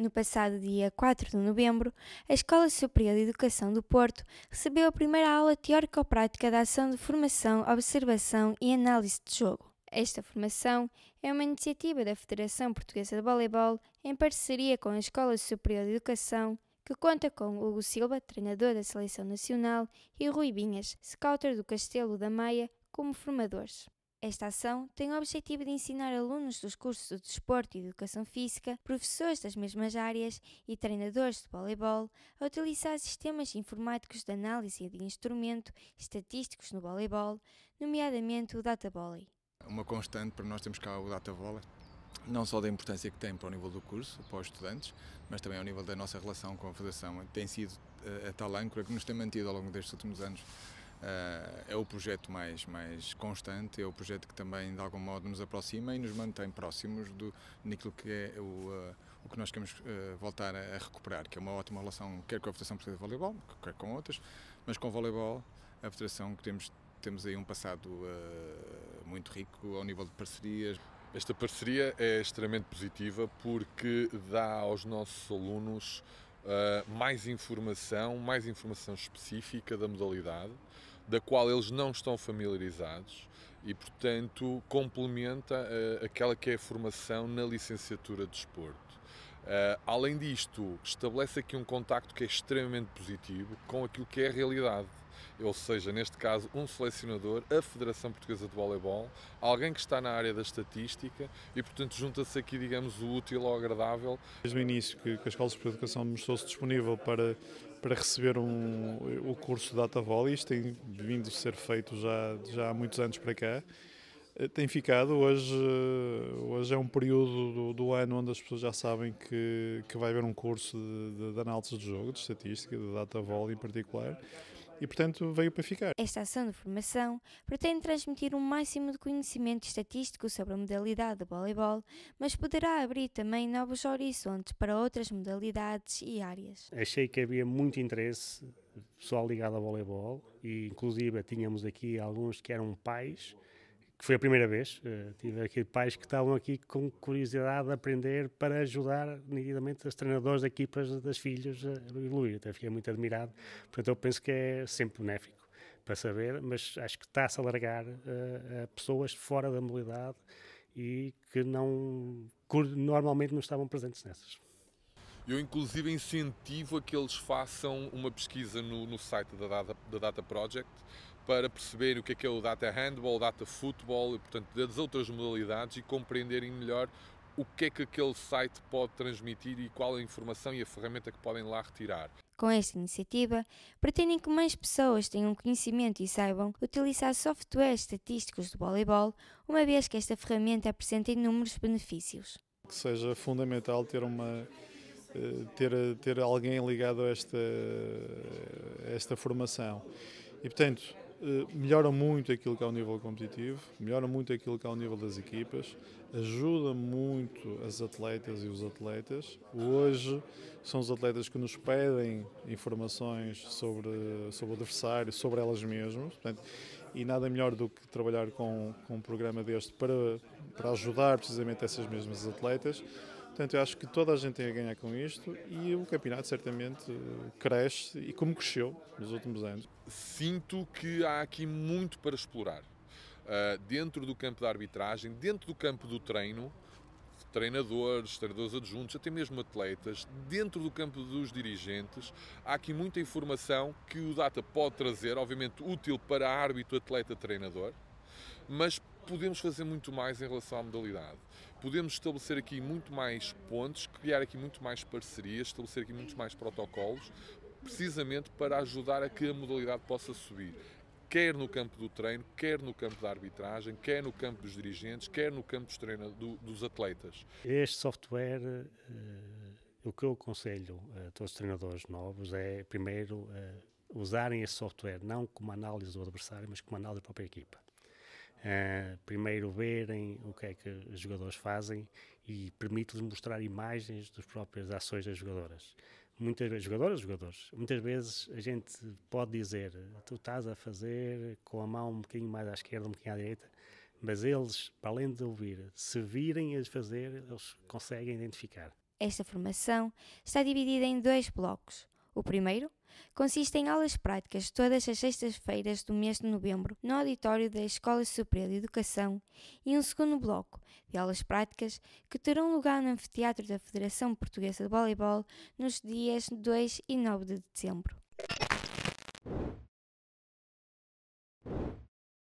No passado dia 4 de novembro, a Escola Superior de Educação do Porto recebeu a primeira aula teórico-prática da ação de formação, observação e análise de jogo. Esta formação é uma iniciativa da Federação Portuguesa de Voleibol em parceria com a Escola Superior de Educação que conta com Hugo Silva, treinador da Seleção Nacional, e Rui Binhas, scouter do Castelo da Maia, como formadores. Esta ação tem o objetivo de ensinar alunos dos cursos de Desporto e Educação Física, professores das mesmas áreas e treinadores de voleibol a utilizar sistemas informáticos de análise de instrumento estatísticos no voleibol, nomeadamente o data volley. É uma constante para nós temos cá o data volley, não só da importância que tem para o nível do curso, para os estudantes, mas também ao nível da nossa relação com a Federação. Tem sido eh, a tal âncora que nos tem mantido ao longo destes últimos anos eh, é o projeto mais, mais constante, é o projeto que também de algum modo nos aproxima e nos mantém próximos do, naquilo que é o, eh, o que nós queremos eh, voltar a, recuperar, que é uma ótima relação, quer com a Federação Portuguesa de Voleibol, quer com outras, mas com o voleibol, a Federação queremos temos aí um passado uh, muito rico ao nível de parcerias. Esta parceria é extremamente positiva porque dá aos nossos alunos uh, mais informação, mais informação específica da modalidade, da qual eles não estão familiarizados e, portanto, complementa uh, aquela que é a formação na licenciatura de desporto. Uh, eh, além disto, estabelece aqui um contacto que é extremamente positivo com aquilo que é a realidade ou seja, neste caso, um selecionador, a Federação Portuguesa de Voleibol, alguém que está na área da estatística e, portanto, junta-se aqui, digamos, o útil ao agradável. Desde o início que, que a Escola de Educação mostrou-se disponível para, para receber um, o curso Data Volley, isto tem vindo a ser feito já, já há muitos anos para cá tem ficado. Hoje, hoje é um período do, do, ano onde as pessoas já sabem que, que vai haver um curso de, de, de análise de jogo, de estatística, de data vol em particular, e portanto veio para ficar. Esta ação de formação pretende transmitir um máximo de conhecimento estatístico sobre a modalidade de voleibol, mas poderá abrir também novos horizontes para outras modalidades e áreas. Achei que havia muito interesse pessoal ligado ao voleibol e inclusive tínhamos aqui alguns que eram pais que foi a primeira vez. Uh, tive aqui pais que estavam aqui com curiosidade de aprender para ajudar nitidamente os treinadores de equipas das filhas a evoluir. Até fiquei muito admirado. Portanto, eu penso que é sempre benéfico para saber, mas acho que está-se a largar uh, a pessoas fora da mobilidade e que não que normalmente não estavam presentes nessas. Eu, inclusive, incentivo a que eles façam uma pesquisa no, no site da data, da data Project para perceber o que é que é o Data Handball, o Data Football e, portanto, das outras modalidades e compreenderem melhor o que é que aquele site pode transmitir e qual a informação e a ferramenta que podem lá retirar. Com esta iniciativa, pretendem que mais pessoas tenham conhecimento e saibam utilizar softwares estatísticos de voleibol, uma vez que esta ferramenta apresenta inúmeros benefícios. Que seja fundamental ter uma eh, ter, eh, ter alguém ligado a esta, esta formação. E, portanto, eh, melhora muito aquilo que é o nível competitivo, melhora muito aquilo que é o nível das equipas, ajuda muito as atletas e os atletas. Hoje são os atletas que nos pedem informações sobre, sobre o adversário, sobre elas mesmas. Portanto, e nada melhor do que trabalhar com, com um programa deste para, para ajudar precisamente essas mesmas atletas. Portanto, eu acho que toda a gente tem a ganhar com isto e o campeonato certamente eh, cresce e como cresceu nos últimos anos. Sinto que há aqui muito para explorar. Uh, dentro do campo da arbitragem, dentro do campo do treino, treinadores, treinadores adjuntos, até mesmo atletas, dentro do campo dos dirigentes, há aqui muita informação que o Data pode trazer, obviamente útil para árbitro, atleta, treinador, mas podemos fazer muito mais em relação à modalidade. Podemos estabelecer aqui muito mais pontos, criar aqui muito mais parcerias, estabelecer aqui muito mais protocolos, precisamente para ajudar a que a modalidade possa subir quer no campo do treino, quer no campo da arbitragem, quer no campo dos dirigentes, quer no campo dos, treinos do, dos atletas. Este software, eh, o que eu aconselho a todos os treinadores novos é, primeiro, eh, usarem este software não como análise do adversário, mas como análise da própria equipa. Uh, primeiro verem o que é que os jogadores fazem e permite-lhes mostrar imagens das próprias ações das jogadoras. Muitas vezes, jogadoras, jogadores, muitas vezes a gente pode dizer tu estás a fazer com a mão um bocadinho mais à esquerda, um bocadinho à direita, mas eles, para além de ouvir, se virem a fazer, eles conseguem identificar. Esta formação está dividida em dois blocos. O primeiro consiste em aulas práticas todas as sextas-feiras do mês de novembro no auditório da Escola Superior de Educação e um segundo bloco de aulas práticas que terão lugar no anfiteatro da Federação Portuguesa de Voleibol nos dias 2 e 9 de dezembro.